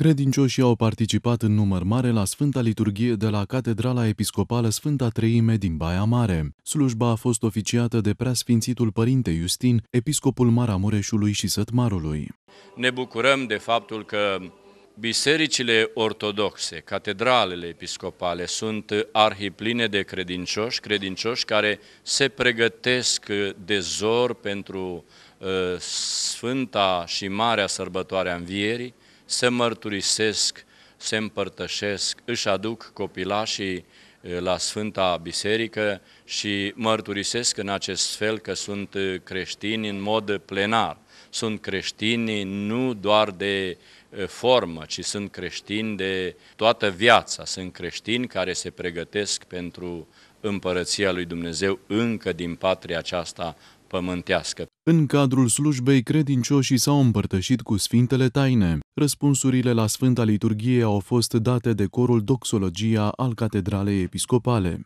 Credincioșii au participat în număr mare la Sfânta Liturghie de la Catedrala Episcopală Sfânta Treime din Baia Mare. Slujba a fost oficiată de preasfințitul Părinte Justin, episcopul Maramureșului și Sătmarului. Ne bucurăm de faptul că bisericile ortodoxe, catedralele episcopale sunt arhipline de credincioși, credincioși care se pregătesc de zor pentru uh, Sfânta și Marea Sărbătoare a Învierii, se mărturisesc, se împărtășesc, își aduc copilașii Eh, la Sfânta Biserică și mărturisesc în acest fel că sunt eh, creștini în mod plenar. Sunt creștini nu doar de eh, formă, ci sunt creștini de toată viața. Sunt creștini care se pregătesc pentru împărăția lui Dumnezeu încă din patria aceasta pământească. În cadrul slujbei, credincioșii s-au împărtășit cu Sfintele Taine. Răspunsurile la Sfânta Liturghie au fost date de corul Doxologia al Catedralei Episcopale.